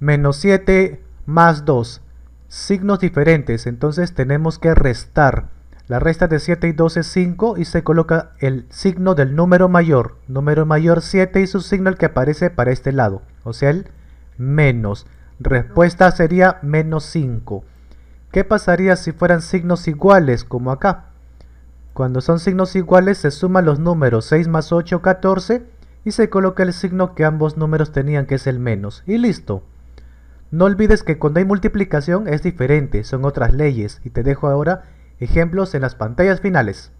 menos 7 más 2. Signos diferentes, entonces tenemos que restar. La resta de 7 y 2 es 5 y se coloca el signo del número mayor. Número mayor 7 y su signo el que aparece para este lado, o sea el menos. Respuesta sería menos 5. ¿Qué pasaría si fueran signos iguales como acá? Cuando son signos iguales se suman los números 6 más 8, 14 y se coloca el signo que ambos números tenían que es el menos. Y listo. No olvides que cuando hay multiplicación es diferente, son otras leyes y te dejo ahora ejemplos en las pantallas finales.